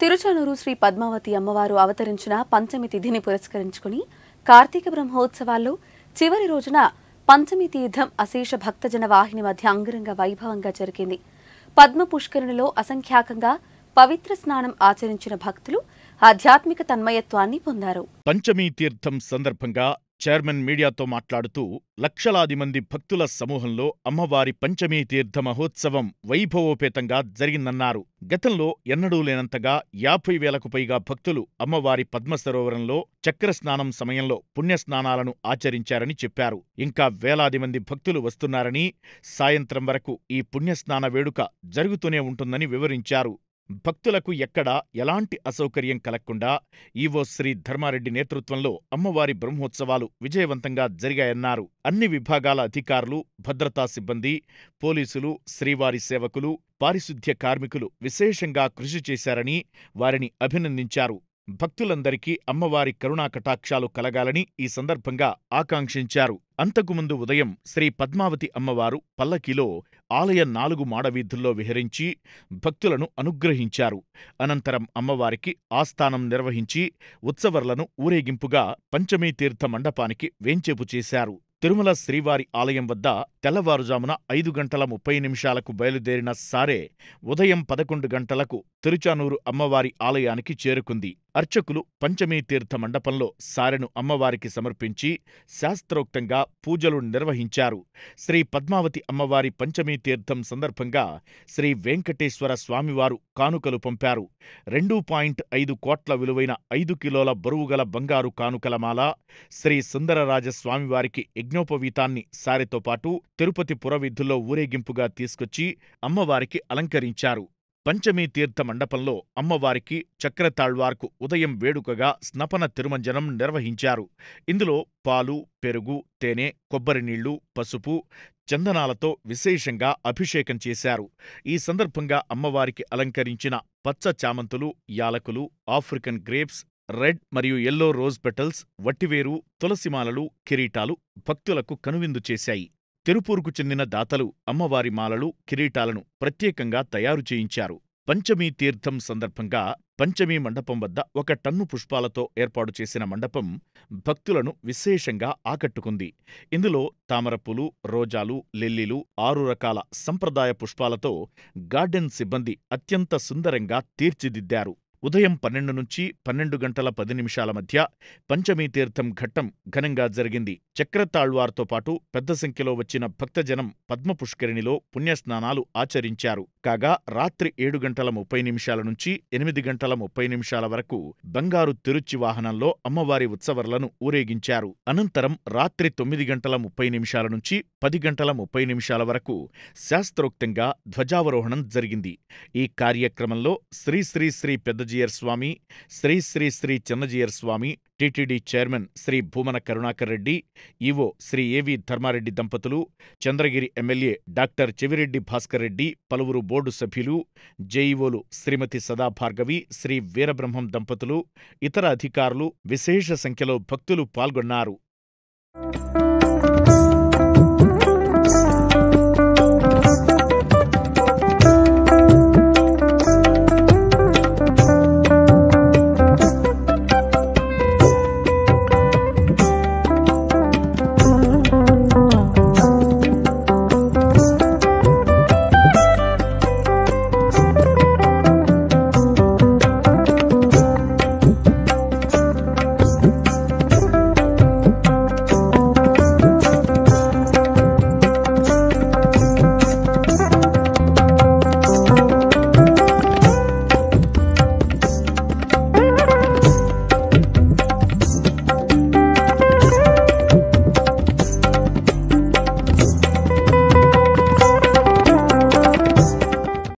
తిరుచానూరు శ్రీ పద్మావతి అమ్మవారు అవతరించిన పంచమి తిథిని పురస్కరించుకుని కార్తీక బ్రహ్మోత్సవాల్లో చివరి రోజున పంచమి తీర్థం అశేష భక్తజన వాహిని మధ్య అంగరంగ వైభవంగా జరిగింది పద్మ పుష్కరిణిలో అసంఖ్యాకంగా పవిత్ర స్నానం ఆచరించిన భక్తులు ఆధ్యాత్మిక తన్మయత్వాన్ని పొందారు పంచమీ తీర్థం సందర్భంగా చైర్మన్ మీడియాతో మాట్లాడుతూ లక్షలాది మంది భక్తుల సమూహంలో అమ్మవారి పంచమీ తీర్థ మహోత్సవం వైభవోపేతంగా జరిగిందన్నారు గతంలో ఎన్నడూ లేనంతగా యాభై వేలకు పైగా భక్తులు అమ్మవారి పద్మసరోవరంలో చక్రస్నానం సమయంలో పుణ్యస్నానాలను ఆచరించారని చెప్పారు ఇంకా వేలాది మంది భక్తులు వస్తున్నారని సాయంత్రం వరకు ఈ పుణ్యస్నాన వేడుక జరుగుతూనే ఉంటుందని వివరించారు భక్తులకు ఎక్కడా ఎలాంటి అసౌకర్యం కలగకుండా ఈవో శ్రీ ధర్మారెడ్డి నేతృత్వంలో అమ్మవారి బ్రహ్మోత్సవాలు విజయవంతంగా జరిగాయన్నారు అన్ని విభాగాల అధికారులు భద్రతా సిబ్బంది పోలీసులు శ్రీవారి సేవకులు పారిశుద్ధ్య కార్మికులు విశేషంగా కృషి చేశారని వారిని అభినందించారు భక్తులందరికీ అమ్మవారి కరుణా కటాక్షాలు కలగాలని ఈ సందర్భంగా ఆకాంక్షించారు అంతకుముందు ఉదయం శ్రీ పద్మావతి అమ్మవారు పల్లకిలో ఆలయ నాలుగు మాడవీధుల్లో విహరించి భక్తులను అనుగ్రహించారు అనంతరం అమ్మవారికి ఆస్థానం నిర్వహించి ఉత్సవర్లను ఊరేగింపుగా పంచమీ తీర్థ మండపానికి వేంచేపు చేశారు తిరుమల శ్రీవారి ఆలయం వద్ద తెల్లవారుజామున ఐదు గంటల ముప్పై నిమిషాలకు బయలుదేరిన సారే ఉదయం పదకొండు గంటలకు తిరుచానూరు అమ్మవారి ఆలయానికి చేరుకుంది అర్చకులు పంచమీ తీర్థ మండపంలో సారెను అమ్మవారికి సమర్పించి శాస్త్రోక్తంగా పూజలు నిర్వహించారు శ్రీ పద్మావతి అమ్మవారి పంచమీ తీర్థం సందర్భంగా శ్రీ వెంకటేశ్వర స్వామివారు కానుకలు పంపారు రెండు పాయింట్ ఐదు కోట్ల విలువైన ఐదు కిలోల బరువుగల బంగారు కానుకలమాల శ్రీ సుందరరాజస్వామివారికి స్వామివారికి యజ్ఞోపవీతాన్ని సారెతో పాటు తిరుపతి పురవీధుల్లో ఊరేగింపుగా తీసుకొచ్చి అమ్మవారికి అలంకరించారు పంచమీ తీర్థ మండపంలో అమ్మవారికి చక్రతాళ్వార్కు ఉదయం వేడుకగా స్నపన తిరుమంజనం నిర్వహించారు ఇందులో పాలు పెరుగు తేనె కొబ్బరి నీళ్లు పసుపు చందనాలతో విశేషంగా అభిషేకం చేశారు ఈ సందర్భంగా అమ్మవారికి అలంకరించిన పచ్చ చామంతులు యాలకులు ఆఫ్రికన్ గ్రేప్స్ రెడ్ మరియు ఎల్లో రోజ్ పెటల్స్ వట్టివేరు తులసిమాలలు కిరీటాలు భక్తులకు కనువిందు చేశాయి తిరుపూర్కు చెందిన దాతలు అమ్మవారి మాలలు కిరీటాలను ప్రత్యేకంగా తయారు చేయించారు పంచమీ తీర్థం సందర్భంగా పంచమీ మండపం వద్ద ఒక టన్ను పుష్పాలతో ఏర్పాటు చేసిన మండపం భక్తులను విశేషంగా ఆకట్టుకుంది ఇందులో తామరపూలు రోజాలు లిల్లీలు ఆరు రకాల సంప్రదాయ పుష్పాలతో గార్డెన్ సిబ్బంది అత్యంత సుందరంగా తీర్చిదిద్దారు ఉదయం పన్నెండు నుంచి పన్నెండు గంటల పది నిమిషాల మధ్య పంచమీ తీర్థం ఘట్టం ఘనంగా జరిగింది చక్రతాళ్వార్తో పాటు పెద్ద సంఖ్యలో వచ్చిన భక్తజనం పద్మపుష్కరిణిలో పుణ్యస్నానాలు ఆచరించారు కాగా రాత్రి ఏడు గంటల ముప్పై నిమిషాల నుంచి ఎనిమిది గంటల ముప్పై నిమిషాల వరకు బంగారు తిరుచ్చి వాహనంలో అమ్మవారి ఉత్సవర్లను ఊరేగించారు అనంతరం రాత్రి తొమ్మిది గంటల ముప్పై నిమిషాల నుంచి పది గంటల ముప్పై నిమిషాల వరకు శాస్త్రోక్తంగా ధ్వజావరోహణం జరిగింది ఈ కార్యక్రమంలో Sri Sri Sri Peddajeeyar Swamy Sri Sri Sri Chinnajeeyar Swamy TTD chairman Sri Bhumana Karunakar Reddy EO Sri A V Dharmareddy దంపతులు చంద్రగిరి ఎమ్మెల్యే డాక్టర్ చెవిరెడ్డి భాస్కర్ రెడ్డి పలువురు బోర్డు సభ్యులు జేఈఓలు శ్రీమతి సదాభార్గవి శ్రీ వీరబ్రహ్మం దంపతులు ఇతర అధికారులు విశేష సంఖ్యలో భక్తులు పాల్గొన్నారు